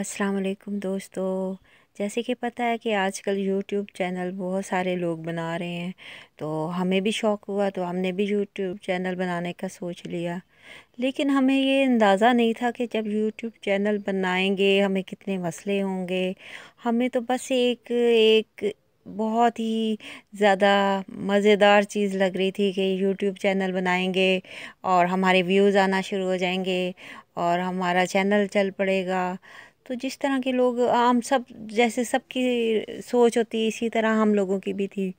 अस्सलाम वालेकुम दोस्तों जैसे कि पता है कि आजकल यूट्यूब चैनल बहुत सारे लोग बना रहे हैं तो हमें भी शौक़ हुआ तो हमने भी यूट्यूब चैनल बनाने का सोच लिया लेकिन हमें ये अंदाज़ा नहीं था कि जब यूट्यूब चैनल बनाएंगे हमें कितने मसले होंगे हमें तो बस एक एक बहुत ही ज़्यादा मज़ेदार चीज़ लग रही थी कि यूट्यूब चैनल बनाएंगे और हमारे व्यूज़ आना शुरू हो जाएंगे और हमारा चैनल चल पड़ेगा तो जिस तरह के लोग हम सब जैसे सबकी सोच होती इसी तरह हम लोगों की भी थी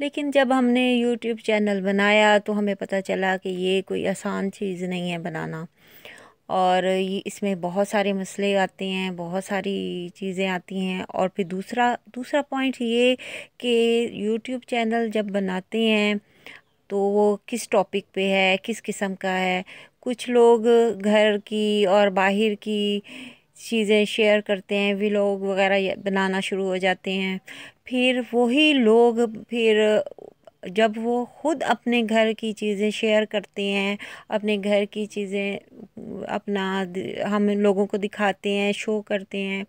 लेकिन जब हमने यूट्यूब चैनल बनाया तो हमें पता चला कि ये कोई आसान चीज़ नहीं है बनाना और ये इसमें बहुत सारे मसले आते हैं बहुत सारी चीज़ें आती हैं और फिर दूसरा दूसरा पॉइंट ये कि यूट्यूब चैनल जब बनाते हैं तो वो किस टॉपिक पे है किस किस्म का है कुछ लोग घर की और बाहर की चीज़ें शेयर करते हैं व्लॉग वगैरह बनाना शुरू हो जाते हैं फिर वही लोग फिर जब वो ख़ुद अपने घर की चीज़ें शेयर करते हैं अपने घर की चीज़ें अपना हम लोगों को दिखाते हैं शो करते हैं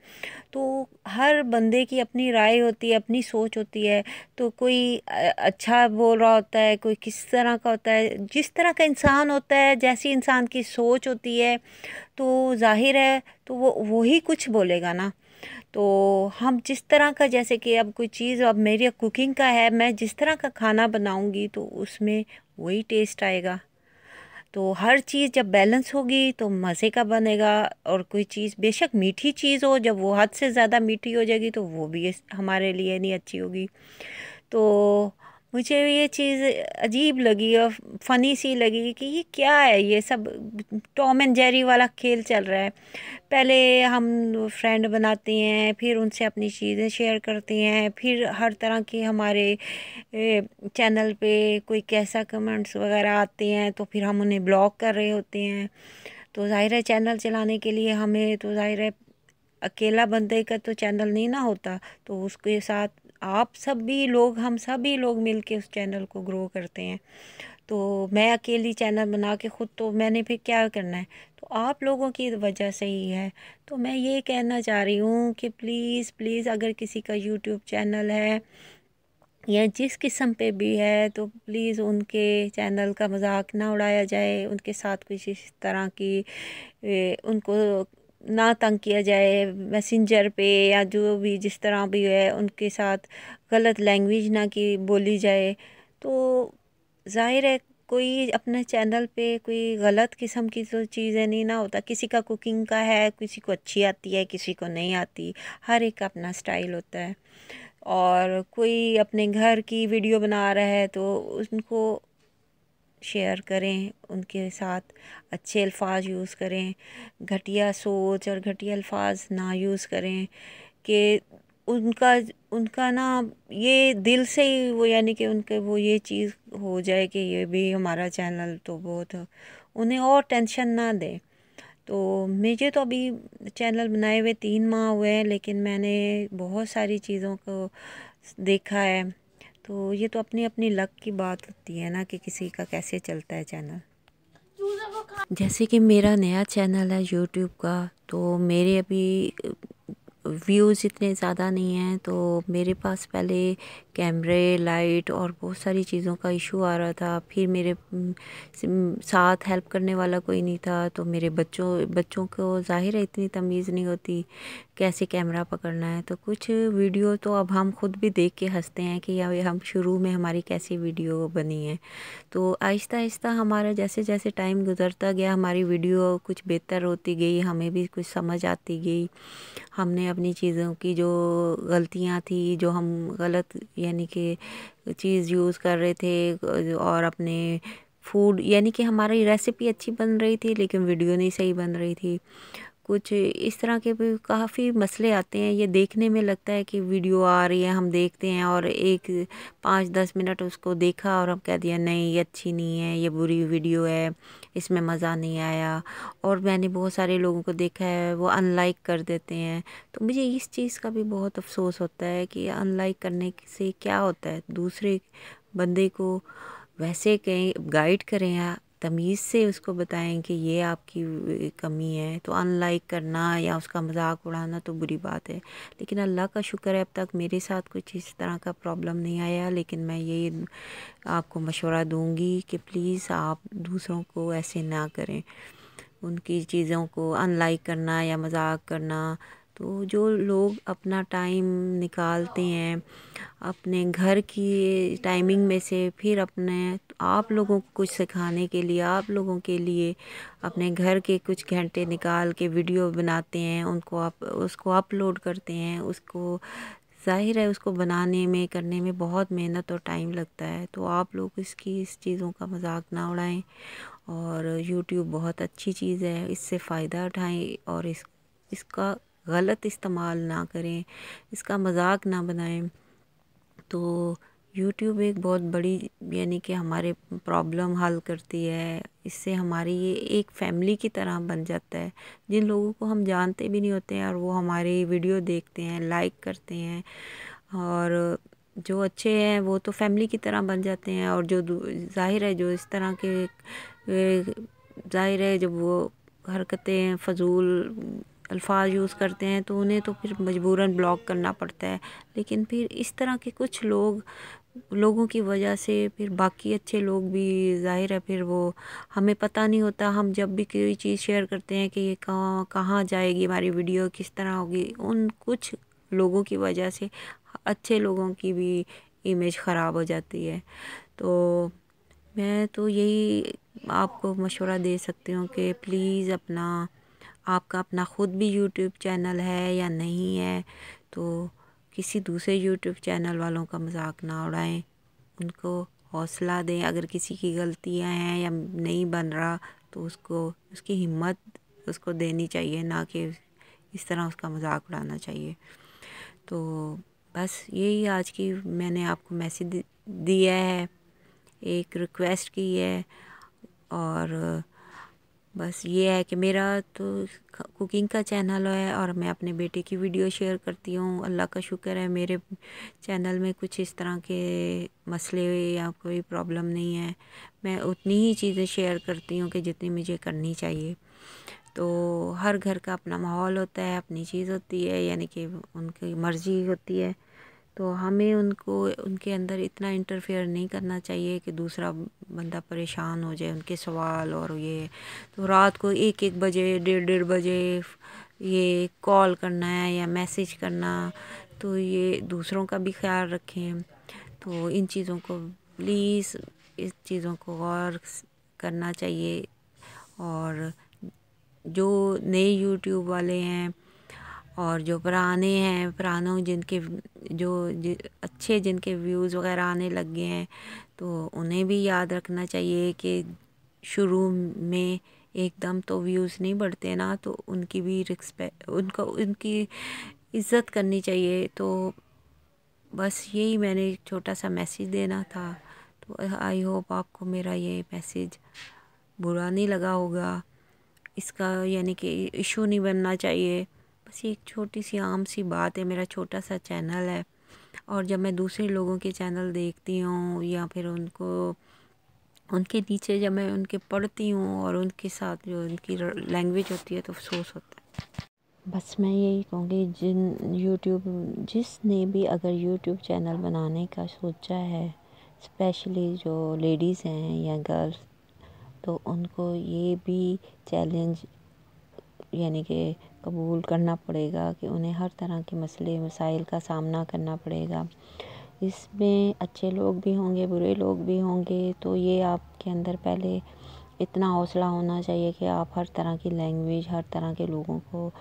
तो हर बंदे की अपनी राय होती है अपनी सोच होती है तो कोई अच्छा बोल रहा होता है कोई किस तरह का होता है जिस तरह का इंसान होता है जैसी इंसान की सोच होती है तो जाहिर है तो वो वही कुछ बोलेगा ना तो हम जिस तरह का जैसे कि अब कोई चीज़ अब मेरी कुकिंग का है मैं जिस तरह का खाना बनाऊंगी तो उसमें वही टेस्ट आएगा तो हर चीज़ जब बैलेंस होगी तो मज़े का बनेगा और कोई चीज़ बेशक मीठी चीज़ हो जब वो हद से ज़्यादा मीठी हो जाएगी तो वो भी हमारे लिए नहीं अच्छी होगी तो मुझे ये चीज़ अजीब लगी और फ़नी सी लगी कि ये क्या है ये सब टॉम एंड जेरी वाला खेल चल रहा है पहले हम फ्रेंड बनाते हैं फिर उनसे अपनी चीज़ें शेयर करते हैं फिर हर तरह के हमारे चैनल पे कोई कैसा कमेंट्स वगैरह आते हैं तो फिर हम उन्हें ब्लॉक कर रहे होते हैं तो ज़ाहिर है चैनल चलाने के लिए हमें तो ज़ाहिर है अकेला बंदे का तो चैनल नहीं ना होता तो उसके साथ आप सब भी लोग हम सभी लोग मिल के उस चैनल को ग्रो करते हैं तो मैं अकेली चैनल बना के ख़ुद तो मैंने फिर क्या करना है तो आप लोगों की वजह से ही है तो मैं ये कहना चाह रही हूँ कि प्लीज़ प्लीज़ अगर किसी का यूट्यूब चैनल है या जिस किस्म पे भी है तो प्लीज़ उनके चैनल का मजाक ना उड़ाया जाए उनके साथ कुछ इस तरह की उनको ना तंग किया जाए मैसेंजर पे या जो भी जिस तरह भी है उनके साथ गलत लैंग्वेज ना की बोली जाए तो ज़ाहिर है कोई अपने चैनल पे कोई गलत किस्म की तो चीज़ें नहीं ना होता किसी का कुकिंग का है किसी को अच्छी आती है किसी को नहीं आती हर एक का अपना स्टाइल होता है और कोई अपने घर की वीडियो बना रहा है तो उनको शेयर करें उनके साथ अच्छे अल्फाज यूज़ करें घटिया सोच और घटिया अल्फाज ना यूज़ करें कि उनका उनका ना ये दिल से ही वो यानी कि उनके वो ये चीज़ हो जाए कि ये भी हमारा चैनल तो बहुत उन्हें और टेंशन ना दें तो मुझे तो अभी चैनल बनाए हुए तीन माह हुए हैं लेकिन मैंने बहुत सारी चीज़ों को देखा है तो ये तो अपनी अपनी लक की बात होती है ना कि किसी का कैसे चलता है चैनल जैसे कि मेरा नया चैनल है यूट्यूब का तो मेरे अभी व्यूज़ इतने ज़्यादा नहीं हैं तो मेरे पास पहले कैमरे लाइट और बहुत सारी चीज़ों का इशू आ रहा था फिर मेरे साथ हेल्प करने वाला कोई नहीं था तो मेरे बच्चों बच्चों को ज़ाहिर है इतनी तमीज़ नहीं होती कैसे कैमरा पकड़ना है तो कुछ वीडियो तो अब हम खुद भी देख के हंसते हैं कि अब हम शुरू में हमारी कैसी वीडियो बनी है तो आहिस्ता आहिस्ता हमारा जैसे जैसे टाइम गुजरता गया हमारी वीडियो कुछ बेहतर होती गई हमें भी कुछ समझ आती गई हमने अपनी चीज़ों की जो गलतियाँ थी जो हम गलत यानी कि चीज़ यूज़ कर रहे थे और अपने फूड यानी कि हमारी रेसिपी अच्छी बन रही थी लेकिन वीडियो नहीं सही बन रही थी कुछ इस तरह के भी काफ़ी मसले आते हैं ये देखने में लगता है कि वीडियो आ रही है हम देखते हैं और एक पाँच दस मिनट उसको देखा और हम कह दिया नहीं ये अच्छी नहीं है ये बुरी वीडियो है इसमें मज़ा नहीं आया और मैंने बहुत सारे लोगों को देखा है वो अनलाइक कर देते हैं तो मुझे इस चीज़ का भी बहुत अफसोस होता है कि अनलाइक करने से क्या होता है दूसरे बंदे को वैसे कहीं गाइड करें या तमीज़ से उसको बताएं कि ये आपकी कमी है तो अनलाइक करना या उसका मजाक उड़ाना तो बुरी बात है लेकिन अल्लाह का शुक्र है अब तक मेरे साथ कुछ इस तरह का प्रॉब्लम नहीं आया लेकिन मैं ये आपको मशवरा दूंगी कि प्लीज़ आप दूसरों को ऐसे ना करें उनकी चीज़ों को अनलाइक करना या मजाक करना तो जो लोग अपना टाइम निकालते हैं अपने घर की टाइमिंग में से फिर अपने आप लोगों को कुछ सिखाने के लिए आप लोगों के लिए अपने घर के कुछ घंटे निकाल के वीडियो बनाते हैं उनको आप उसको अपलोड करते हैं उसको जाहिर है उसको बनाने में करने में बहुत मेहनत और टाइम लगता है तो आप लोग इसकी इस चीज़ों का मजाक ना उड़ाएं और यूट्यूब बहुत अच्छी चीज़ है इससे फ़ायदा उठाएं और इस इसका गलत इस्तेमाल ना करें इसका मजाक ना बनाएं तो यूट्यूब एक बहुत बड़ी यानी कि हमारे प्रॉब्लम हल करती है इससे हमारी ये एक फैमिली की तरह बन जाता है जिन लोगों को हम जानते भी नहीं होते हैं और वो हमारी वीडियो देखते हैं लाइक करते हैं और जो अच्छे हैं वो तो फैमिली की तरह बन जाते हैं और जो जाहिर है जो इस तरह के जाहिर है जब वो हरकतें फजूल अल्फाज यूज़ करते हैं तो उन्हें तो फिर मजबूरन ब्लॉक करना पड़ता है लेकिन फिर इस तरह के कुछ लोग लोगों की वजह से फिर बाकी अच्छे लोग भी जाहिर है फिर वो हमें पता नहीं होता हम जब भी कोई चीज़ शेयर करते हैं कि ये कहाँ कहाँ जाएगी हमारी वीडियो किस तरह होगी उन कुछ लोगों की वजह से अच्छे लोगों की भी इमेज ख़राब हो जाती है तो मैं तो यही आपको मशवरा दे सकती हूँ कि प्लीज़ अपना आपका अपना ख़ुद भी यूट्यूब चैनल है या नहीं है तो किसी दूसरे यूट्यूब चैनल वालों का मजाक ना उड़ाएं उनको हौसला दें अगर किसी की गलतियां हैं या नहीं बन रहा तो उसको उसकी हिम्मत उसको देनी चाहिए ना कि इस तरह उसका मजाक उड़ाना चाहिए तो बस यही आज की मैंने आपको मैसेज दिया है एक रिक्वेस्ट की है और बस ये है कि मेरा तो कुकिंग का चैनल है और मैं अपने बेटे की वीडियो शेयर करती हूँ अल्लाह का शुक्र है मेरे चैनल में कुछ इस तरह के मसले या कोई प्रॉब्लम नहीं है मैं उतनी ही चीज़ें शेयर करती हूँ कि जितनी मुझे करनी चाहिए तो हर घर का अपना माहौल होता है अपनी चीज़ होती है यानी कि उनकी मर्ज़ी होती है तो हमें उनको उनके अंदर इतना इंटरफेयर नहीं करना चाहिए कि दूसरा बंदा परेशान हो जाए उनके सवाल और ये तो रात को एक एक बजे डेढ़ डेढ़ बजे ये कॉल करना है या मैसेज करना तो ये दूसरों का भी ख्याल रखें तो इन चीज़ों को प्लीज़ इस चीज़ों को गौर करना चाहिए और जो नए यूट्यूब वाले हैं और जो पुराने हैं पुरानों जिनके जो अच्छे जिनके व्यूज़ वगैरह आने लग गए हैं तो उन्हें भी याद रखना चाहिए कि शुरू में एकदम तो व्यूज़ नहीं बढ़ते ना तो उनकी भी रिस्पेक्ट उनको उनकी इज़्ज़त करनी चाहिए तो बस यही मैंने एक छोटा सा मैसेज देना था तो आई होप आपको मेरा ये मैसेज बुरा नहीं लगा होगा इसका यानी कि इशू नहीं बनना चाहिए बस ये एक छोटी सी आम सी बात है मेरा छोटा सा चैनल है और जब मैं दूसरे लोगों के चैनल देखती हूँ या फिर उनको उनके नीचे जब मैं उनके पढ़ती हूँ और उनके साथ जो उनकी लैंग्वेज होती है तो अफसोस होता है बस मैं यही कहूँगी जिन यूट्यूब जिसने भी अगर यूट्यूब चैनल बनाने का सोचा है स्पेशली जो लेडीज़ हैं या गर्ल्स तो उनको ये भी चैलेंज यानी कि कबूल करना पड़ेगा कि उन्हें हर तरह के मसले मसाइल का सामना करना पड़ेगा इसमें अच्छे लोग भी होंगे बुरे लोग भी होंगे तो ये आपके अंदर पहले इतना हौसला होना चाहिए कि आप हर तरह की लैंग्वेज हर तरह के लोगों को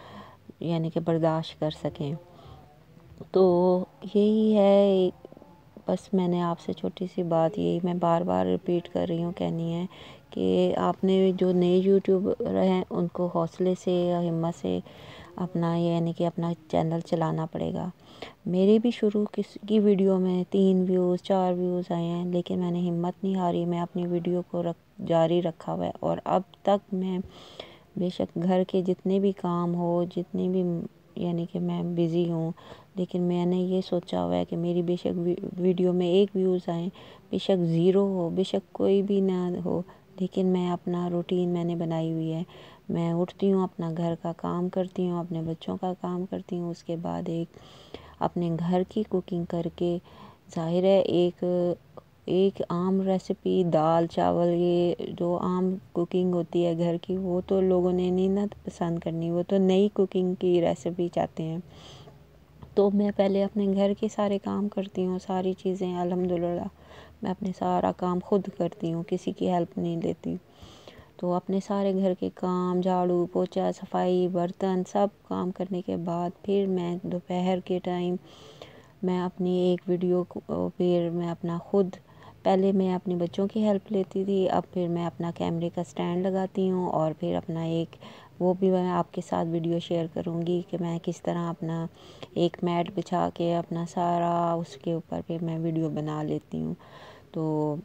यानी कि बर्दाश्त कर सकें तो यही है बस मैंने आपसे छोटी सी बात यही मैं बार बार रिपीट कर रही हूँ कहनी है कि आपने जो नए यूट्यूबर हैं उनको हौसले से या हिम्मत से अपना यानी कि अपना चैनल चलाना पड़ेगा मेरे भी शुरू किस की वीडियो में तीन व्यूज़ चार व्यूज़ आए हैं लेकिन मैंने हिम्मत नहीं हारी मैं अपनी वीडियो को रख जारी रखा हुआ है और अब तक मैं बेशक घर के जितने भी काम हो जितने भी यानी कि मैं बिज़ी हूँ लेकिन मैंने ये सोचा हुआ है कि मेरी बेशक वीडियो में एक व्यूज़ आए बेशक ज़ीरो हो बेशक कोई भी ना हो लेकिन मैं अपना रूटीन मैंने बनाई हुई है मैं उठती हूँ अपना घर का काम करती हूँ अपने बच्चों का काम करती हूँ उसके बाद एक अपने घर की कुकिंग करके ज़ाहिर है एक एक आम रेसिपी दाल चावल ये जो आम कुकिंग होती है घर की वो तो लोगों ने नहीं ना पसंद करनी वो तो नई कुकिंग की रेसिपी चाहते हैं तो मैं पहले अपने घर के सारे काम करती हूँ सारी चीज़ें अलहमदिल्ला मैं अपने सारा काम खुद करती हूँ किसी की हेल्प नहीं लेती तो अपने सारे घर के काम झाड़ू पोछा सफाई बर्तन सब काम करने के बाद फिर मैं दोपहर के टाइम मैं अपनी एक वीडियो को फिर मैं अपना खुद पहले मैं अपने बच्चों की हेल्प लेती थी अब फिर मैं अपना कैमरे का स्टैंड लगाती हूँ और फिर अपना एक वो भी मैं आपके साथ वीडियो शेयर करूँगी कि मैं किस तरह अपना एक मैट बिछा के अपना सारा उसके ऊपर फिर मैं वीडियो बना लेती हूँ तो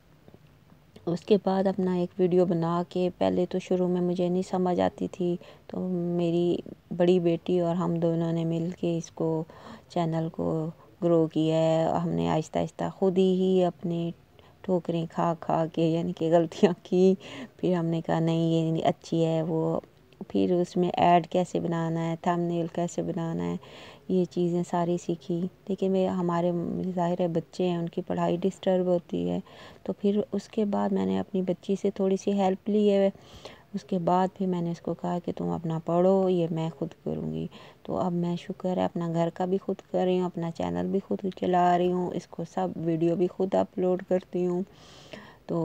उसके बाद अपना एक वीडियो बना के पहले तो शुरू में मुझे नहीं समझ आती थी तो मेरी बड़ी बेटी और हम दोनों ने मिल के इसको चैनल को ग्रो किया है हमने आहिस्ता आहिस्ता खुद ही अपने ठोकरें खा खा के यानी कि गलतियाँ की फिर हमने कहा नहीं ये अच्छी है वो फिर उसमें ऐड कैसे बनाना है थंबनेल कैसे बनाना है ये चीज़ें सारी सीखी लेकिन वे हमारे ज़ाहिर है बच्चे हैं उनकी पढ़ाई डिस्टर्ब होती है तो फिर उसके बाद मैंने अपनी बच्ची से थोड़ी सी हेल्प ली है उसके बाद भी मैंने इसको कहा कि तुम अपना पढ़ो ये मैं खुद करूँगी तो अब मैं शुक्र है अपना घर का भी खुद कर रही हूँ अपना चैनल भी खुद चला रही हूँ इसको सब वीडियो भी खुद अपलोड करती हूँ तो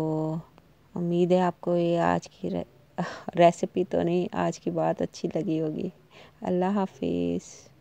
उम्मीद है आपको ये आज की रे, रेसिपी तो नहीं आज की बात अच्छी लगी होगी अल्लाह हाफिज़